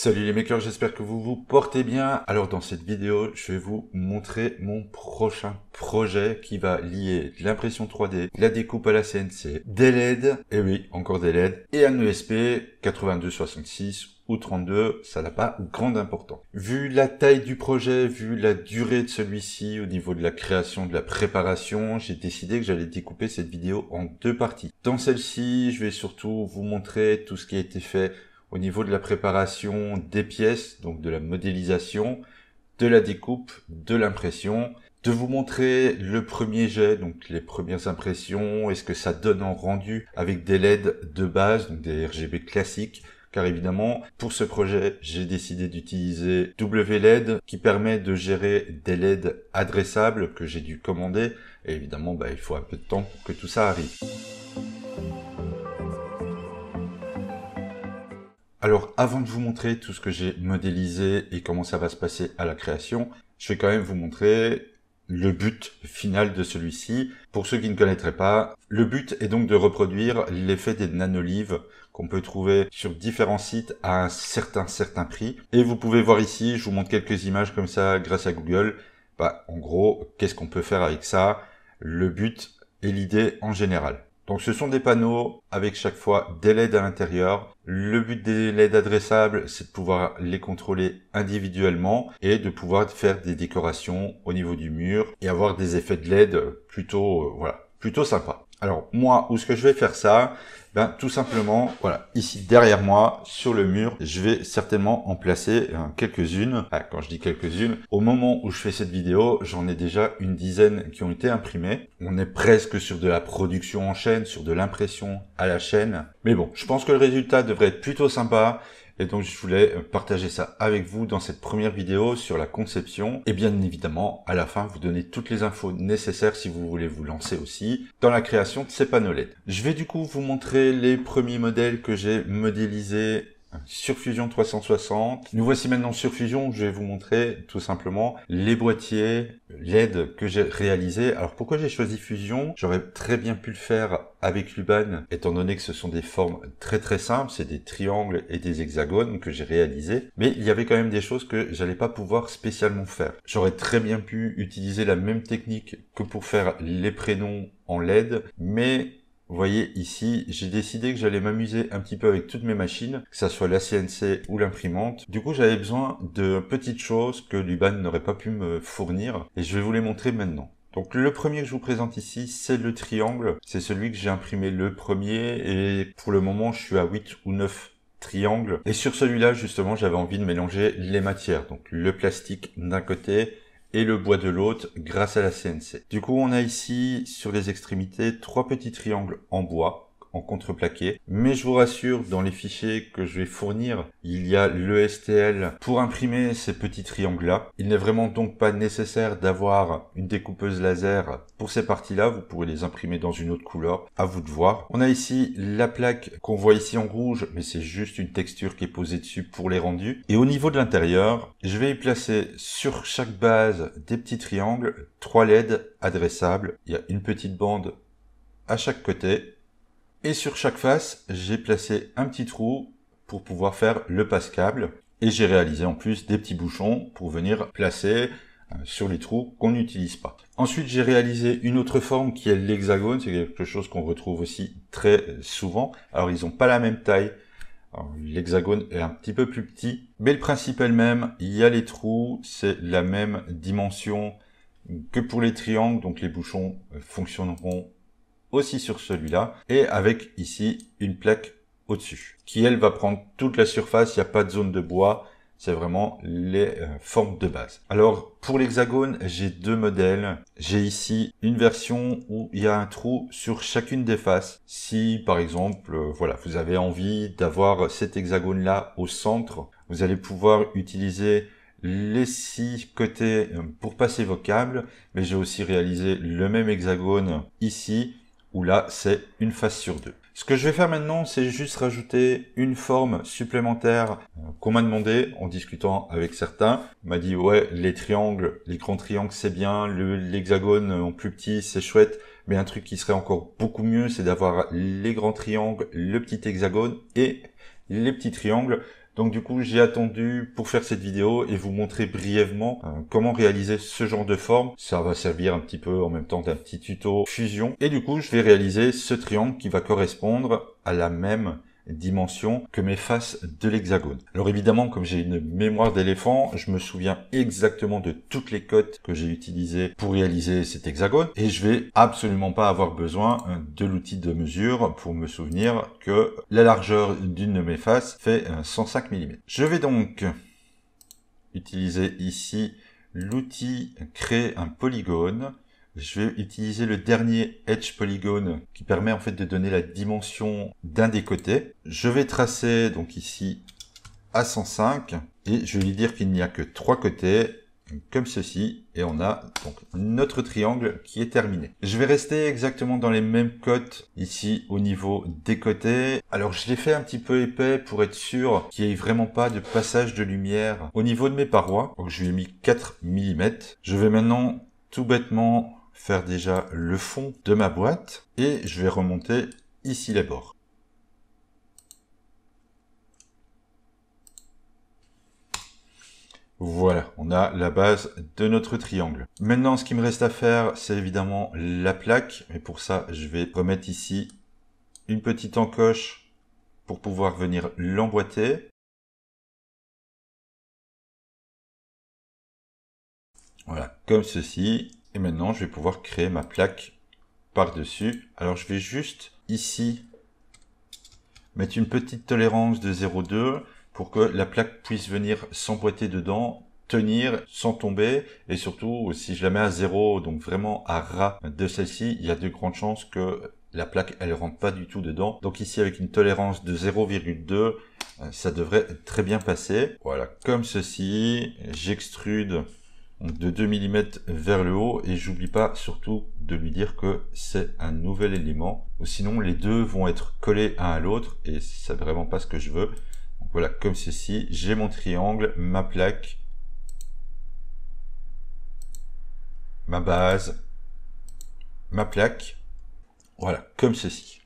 Salut les makers, j'espère que vous vous portez bien. Alors dans cette vidéo, je vais vous montrer mon prochain projet qui va lier l'impression 3D, la découpe à la CNC, des LED, et oui, encore des LED, et un e ESP 8266 ou 32, ça n'a pas grande importance. Vu la taille du projet, vu la durée de celui-ci au niveau de la création, de la préparation, j'ai décidé que j'allais découper cette vidéo en deux parties. Dans celle-ci, je vais surtout vous montrer tout ce qui a été fait au niveau de la préparation des pièces, donc de la modélisation, de la découpe, de l'impression, de vous montrer le premier jet, donc les premières impressions, est-ce que ça donne en rendu avec des LED de base, donc des RGB classiques, car évidemment, pour ce projet, j'ai décidé d'utiliser WLED qui permet de gérer des LED adressables que j'ai dû commander, et évidemment, bah, il faut un peu de temps pour que tout ça arrive. Alors avant de vous montrer tout ce que j'ai modélisé et comment ça va se passer à la création, je vais quand même vous montrer le but final de celui-ci. Pour ceux qui ne connaîtraient pas, le but est donc de reproduire l'effet des nanolives qu'on peut trouver sur différents sites à un certain certain prix. Et vous pouvez voir ici, je vous montre quelques images comme ça grâce à Google. Bah, en gros, qu'est-ce qu'on peut faire avec ça Le but et l'idée en général. Donc ce sont des panneaux avec chaque fois des LED à l'intérieur. Le but des LED adressables, c'est de pouvoir les contrôler individuellement et de pouvoir faire des décorations au niveau du mur et avoir des effets de LED plutôt, euh, voilà, plutôt sympa. Alors moi, où est-ce que je vais faire ça ben, tout simplement, voilà, ici derrière moi, sur le mur, je vais certainement en placer euh, quelques-unes. Ah, quand je dis quelques-unes, au moment où je fais cette vidéo, j'en ai déjà une dizaine qui ont été imprimées. On est presque sur de la production en chaîne, sur de l'impression à la chaîne. Mais bon, je pense que le résultat devrait être plutôt sympa et donc je voulais euh, partager ça avec vous dans cette première vidéo sur la conception. Et bien évidemment, à la fin, vous donner toutes les infos nécessaires si vous voulez vous lancer aussi dans la création de ces panneaux LED. Je vais du coup vous montrer les premiers modèles que j'ai modélisés Surfusion 360. Nous voici maintenant sur Fusion. Je vais vous montrer tout simplement les boîtiers, l'aide que j'ai réalisé. Alors pourquoi j'ai choisi Fusion J'aurais très bien pu le faire avec Luban, étant donné que ce sont des formes très très simples, c'est des triangles et des hexagones que j'ai réalisé mais il y avait quand même des choses que j'allais pas pouvoir spécialement faire. J'aurais très bien pu utiliser la même technique que pour faire les prénoms en LED, mais vous voyez ici, j'ai décidé que j'allais m'amuser un petit peu avec toutes mes machines, que ça soit la CNC ou l'imprimante. Du coup, j'avais besoin de petites choses que l'UBAN n'aurait pas pu me fournir et je vais vous les montrer maintenant. Donc le premier que je vous présente ici, c'est le triangle. C'est celui que j'ai imprimé le premier et pour le moment, je suis à 8 ou 9 triangles. Et sur celui-là, justement, j'avais envie de mélanger les matières. Donc le plastique d'un côté et le bois de l'autre grâce à la CNC. Du coup, on a ici sur les extrémités trois petits triangles en bois en contreplaqué. Mais je vous rassure, dans les fichiers que je vais fournir, il y a le stl pour imprimer ces petits triangles-là. Il n'est vraiment donc pas nécessaire d'avoir une découpeuse laser pour ces parties-là. Vous pourrez les imprimer dans une autre couleur, à vous de voir. On a ici la plaque qu'on voit ici en rouge, mais c'est juste une texture qui est posée dessus pour les rendus. Et au niveau de l'intérieur, je vais y placer sur chaque base des petits triangles, trois LED adressables. Il y a une petite bande à chaque côté et sur chaque face, j'ai placé un petit trou pour pouvoir faire le passe-câble. Et j'ai réalisé en plus des petits bouchons pour venir placer euh, sur les trous qu'on n'utilise pas. Ensuite, j'ai réalisé une autre forme qui est l'hexagone. C'est quelque chose qu'on retrouve aussi très euh, souvent. Alors, ils n'ont pas la même taille. L'hexagone est un petit peu plus petit. Mais le principe est le même. Il y a les trous. C'est la même dimension que pour les triangles. Donc, les bouchons euh, fonctionneront aussi sur celui-là, et avec ici une plaque au-dessus, qui elle va prendre toute la surface, il n'y a pas de zone de bois, c'est vraiment les euh, formes de base. Alors pour l'hexagone, j'ai deux modèles. J'ai ici une version où il y a un trou sur chacune des faces. Si par exemple, euh, voilà, vous avez envie d'avoir cet hexagone là au centre, vous allez pouvoir utiliser les six côtés euh, pour passer vos câbles, mais j'ai aussi réalisé le même hexagone ici où là c'est une face sur deux. Ce que je vais faire maintenant, c'est juste rajouter une forme supplémentaire euh, qu'on m'a demandé en discutant avec certains. On m'a dit ouais, les triangles, les grands triangles c'est bien, l'hexagone en plus petit c'est chouette, mais un truc qui serait encore beaucoup mieux, c'est d'avoir les grands triangles, le petit hexagone et les petits triangles donc du coup, j'ai attendu pour faire cette vidéo et vous montrer brièvement euh, comment réaliser ce genre de forme. Ça va servir un petit peu en même temps d'un petit tuto fusion. Et du coup, je vais réaliser ce triangle qui va correspondre à la même dimensions que mes faces de l'hexagone. Alors évidemment, comme j'ai une mémoire d'éléphant, je me souviens exactement de toutes les cotes que j'ai utilisées pour réaliser cet hexagone et je vais absolument pas avoir besoin hein, de l'outil de mesure pour me souvenir que la largeur d'une de mes faces fait 105 euh, mm. Je vais donc utiliser ici l'outil créer un polygone je vais utiliser le dernier edge polygone qui permet en fait de donner la dimension d'un des côtés. Je vais tracer donc ici à 105 et je vais lui dire qu'il n'y a que trois côtés comme ceci et on a donc notre triangle qui est terminé. Je vais rester exactement dans les mêmes cotes ici au niveau des côtés. Alors je l'ai fait un petit peu épais pour être sûr qu'il n'y ait vraiment pas de passage de lumière au niveau de mes parois. Donc je lui ai mis 4 mm. Je vais maintenant tout bêtement faire déjà le fond de ma boîte et je vais remonter ici les bords. Voilà, on a la base de notre triangle. Maintenant, ce qui me reste à faire, c'est évidemment la plaque. Et pour ça, je vais remettre ici une petite encoche pour pouvoir venir l'emboîter. Voilà, comme ceci. Et maintenant, je vais pouvoir créer ma plaque par-dessus. Alors, je vais juste ici mettre une petite tolérance de 0,2 pour que la plaque puisse venir s'emboîter dedans, tenir sans tomber. Et surtout, si je la mets à 0, donc vraiment à ras de celle-ci, il y a de grandes chances que la plaque, elle rentre pas du tout dedans. Donc ici, avec une tolérance de 0,2, euh, ça devrait très bien passer. Voilà, comme ceci, j'extrude de 2 mm vers le haut et j'oublie pas surtout de lui dire que c'est un nouvel élément ou sinon les deux vont être collés un à l'autre et c'est vraiment pas ce que je veux donc voilà comme ceci j'ai mon triangle ma plaque ma base ma plaque voilà comme ceci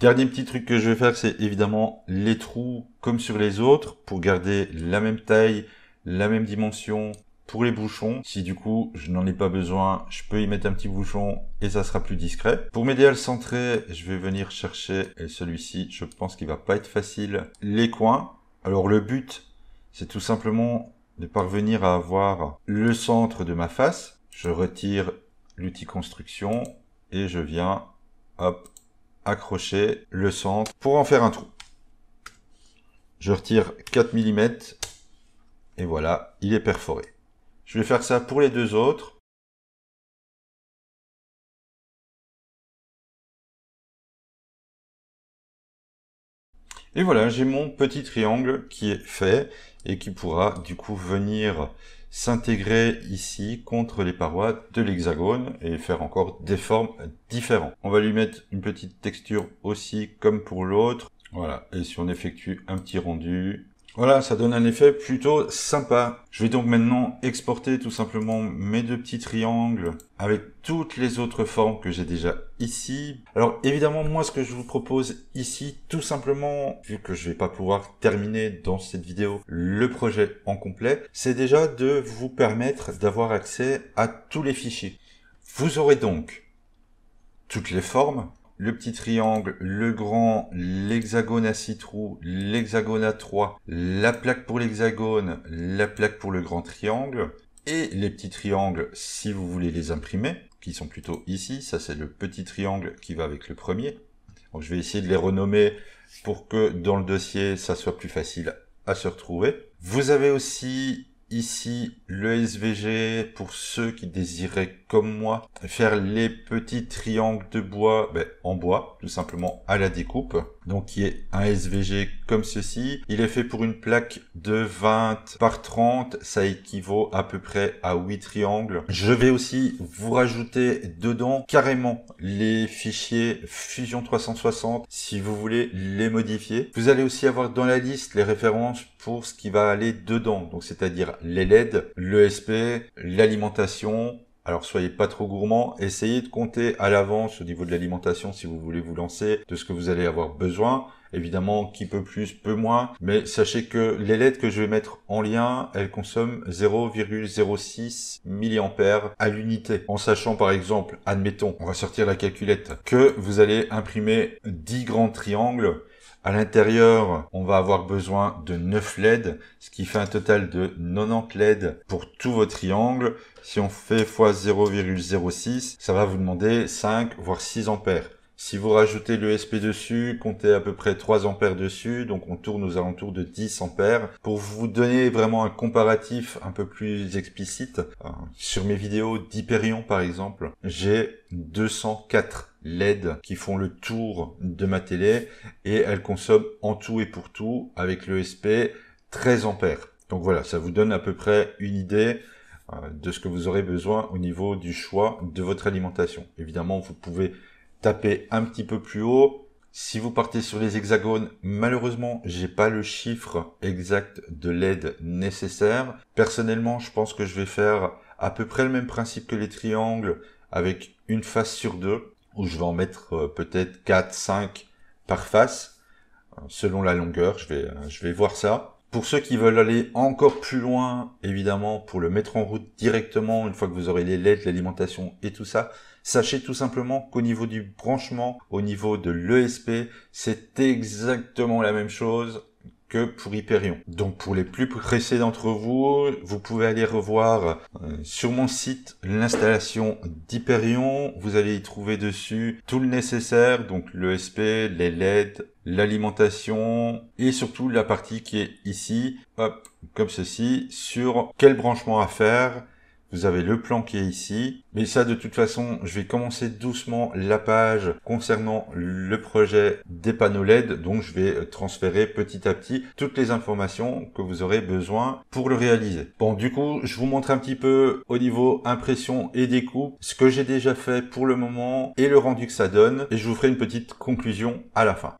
Dernier petit truc que je vais faire, c'est évidemment les trous comme sur les autres pour garder la même taille, la même dimension, pour les bouchons. Si du coup je n'en ai pas besoin, je peux y mettre un petit bouchon et ça sera plus discret. Pour m'aider à le centrer, je vais venir chercher, celui-ci je pense qu'il va pas être facile, les coins. Alors le but, c'est tout simplement de parvenir à avoir le centre de ma face. Je retire l'outil construction et je viens, hop, accrocher le centre pour en faire un trou. Je retire 4 mm et voilà, il est perforé. Je vais faire ça pour les deux autres. Et voilà, j'ai mon petit triangle qui est fait et qui pourra du coup venir s'intégrer ici contre les parois de l'hexagone et faire encore des formes différentes. On va lui mettre une petite texture aussi comme pour l'autre. Voilà, et si on effectue un petit rendu, voilà, ça donne un effet plutôt sympa. Je vais donc maintenant exporter tout simplement mes deux petits triangles avec toutes les autres formes que j'ai déjà ici. Alors évidemment, moi ce que je vous propose ici, tout simplement, vu que je vais pas pouvoir terminer dans cette vidéo le projet en complet, c'est déjà de vous permettre d'avoir accès à tous les fichiers. Vous aurez donc toutes les formes, le petit triangle, le grand, l'hexagone à 6 trous, l'hexagone à 3, la plaque pour l'hexagone, la plaque pour le grand triangle, et les petits triangles si vous voulez les imprimer, qui sont plutôt ici, ça c'est le petit triangle qui va avec le premier. Donc je vais essayer de les renommer pour que dans le dossier ça soit plus facile à se retrouver. Vous avez aussi ici le SVG pour ceux qui désiraient comme moi faire les petits triangles de bois ben, en bois tout simplement à la découpe donc qui est un SVG comme ceci. Il est fait pour une plaque de 20 par 30, ça équivaut à peu près à 8 triangles. Je vais aussi vous rajouter dedans carrément les fichiers Fusion 360 si vous voulez les modifier. Vous allez aussi avoir dans la liste les références pour ce qui va aller dedans, donc c'est-à-dire les LED, le SP, l'alimentation, alors soyez pas trop gourmand, essayez de compter à l'avance au niveau de l'alimentation si vous voulez vous lancer, de ce que vous allez avoir besoin. Évidemment, qui peut plus, peut moins. Mais sachez que les LED que je vais mettre en lien, elles consomment 0,06 milliampères à l'unité. En sachant par exemple, admettons, on va sortir la calculette, que vous allez imprimer 10 grands triangles à l'intérieur, on va avoir besoin de 9 LED, ce qui fait un total de 90 LED pour tous vos triangles. Si on fait x 0,06, ça va vous demander 5 voire 6 ampères. Si vous rajoutez l'ESP dessus, comptez à peu près 3 ampères dessus, donc on tourne aux alentours de 10 ampères. Pour vous donner vraiment un comparatif un peu plus explicite, euh, sur mes vidéos d'Hyperion par exemple, j'ai 204 LED qui font le tour de ma télé et elles consomment en tout et pour tout avec l'ESP 13 ampères. Donc voilà, ça vous donne à peu près une idée euh, de ce que vous aurez besoin au niveau du choix de votre alimentation. Évidemment, vous pouvez tapez un petit peu plus haut. Si vous partez sur les hexagones, malheureusement, j'ai pas le chiffre exact de l'aide nécessaire. Personnellement, je pense que je vais faire à peu près le même principe que les triangles avec une face sur deux, où je vais en mettre euh, peut-être 4, 5 par face, selon la longueur, je vais, euh, je vais voir ça. Pour ceux qui veulent aller encore plus loin, évidemment, pour le mettre en route directement, une fois que vous aurez les lettres, l'alimentation et tout ça, Sachez tout simplement qu'au niveau du branchement, au niveau de l'ESP, c'est exactement la même chose que pour Hyperion. Donc pour les plus pressés d'entre vous, vous pouvez aller revoir euh, sur mon site l'installation d'Hyperion. Vous allez y trouver dessus tout le nécessaire, donc l'ESP, les LED, l'alimentation et surtout la partie qui est ici, hop, comme ceci, sur quel branchement à faire, vous avez le plan qui est ici. Mais ça, de toute façon, je vais commencer doucement la page concernant le projet des panneaux LED. Donc, je vais euh, transférer petit à petit toutes les informations que vous aurez besoin pour le réaliser. Bon, du coup, je vous montre un petit peu au niveau impression et découpe ce que j'ai déjà fait pour le moment et le rendu que ça donne. Et je vous ferai une petite conclusion à la fin.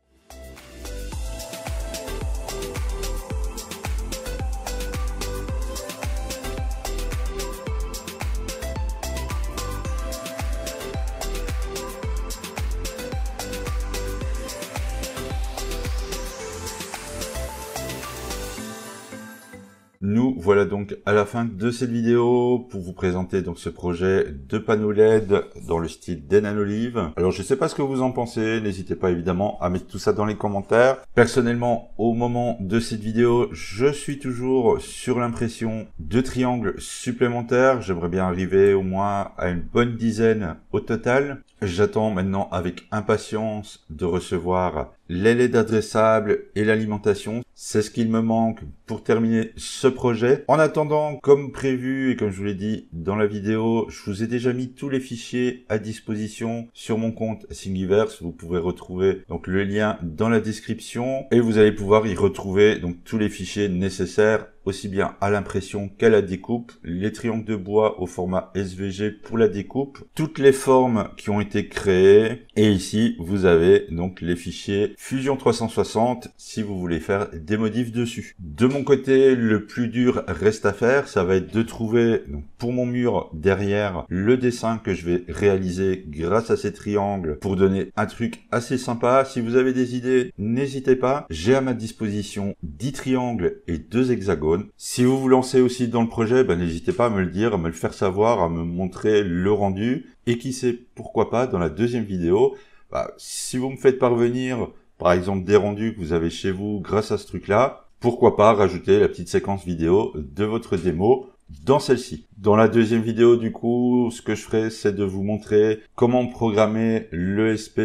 Voilà donc à la fin de cette vidéo pour vous présenter donc ce projet de panneau LED dans le style des Alors je sais pas ce que vous en pensez, n'hésitez pas évidemment à mettre tout ça dans les commentaires. Personnellement, au moment de cette vidéo, je suis toujours sur l'impression de triangles supplémentaires. J'aimerais bien arriver au moins à une bonne dizaine au total. J'attends maintenant avec impatience de recevoir les adressable et l'alimentation. C'est ce qu'il me manque pour terminer ce projet. En attendant, comme prévu et comme je vous l'ai dit dans la vidéo, je vous ai déjà mis tous les fichiers à disposition sur mon compte Singiverse. Vous pouvez retrouver donc le lien dans la description et vous allez pouvoir y retrouver donc tous les fichiers nécessaires aussi bien à l'impression qu'à la découpe, les triangles de bois au format SVG pour la découpe, toutes les formes qui ont été créées, et ici vous avez donc les fichiers Fusion 360 si vous voulez faire des modifs dessus. De mon côté, le plus dur reste à faire, ça va être de trouver pour mon mur derrière le dessin que je vais réaliser grâce à ces triangles pour donner un truc assez sympa. Si vous avez des idées, n'hésitez pas, j'ai à ma disposition 10 triangles et 2 hexagones si vous vous lancez aussi dans le projet, ben, n'hésitez pas à me le dire, à me le faire savoir, à me montrer le rendu. Et qui sait, pourquoi pas, dans la deuxième vidéo, bah, si vous me faites parvenir, par exemple, des rendus que vous avez chez vous grâce à ce truc-là, pourquoi pas rajouter la petite séquence vidéo de votre démo dans celle-ci. Dans la deuxième vidéo, du coup, ce que je ferai, c'est de vous montrer comment programmer l'ESP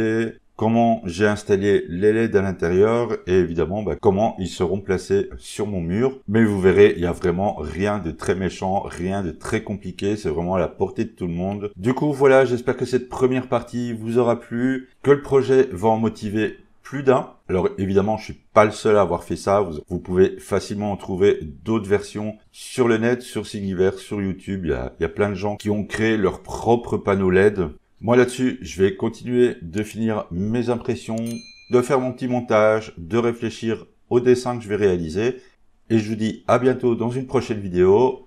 comment j'ai installé les LED à l'intérieur et évidemment bah, comment ils seront placés sur mon mur. Mais vous verrez, il n'y a vraiment rien de très méchant, rien de très compliqué, c'est vraiment à la portée de tout le monde. Du coup voilà, j'espère que cette première partie vous aura plu, que le projet va en motiver plus d'un. Alors évidemment, je suis pas le seul à avoir fait ça. Vous, pouvez facilement en trouver d'autres versions sur le net, sur Sigiverse, sur YouTube. Il y, a, il y, a, plein de gens qui ont créé leur propre panneau LED moi là-dessus, je vais continuer de finir mes impressions, de faire mon petit montage, de réfléchir au dessin que je vais réaliser. Et je vous dis à bientôt dans une prochaine vidéo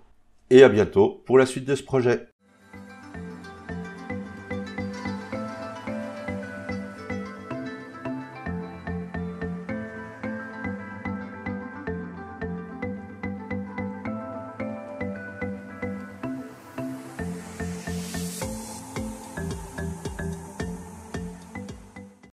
et à bientôt pour la suite de ce projet.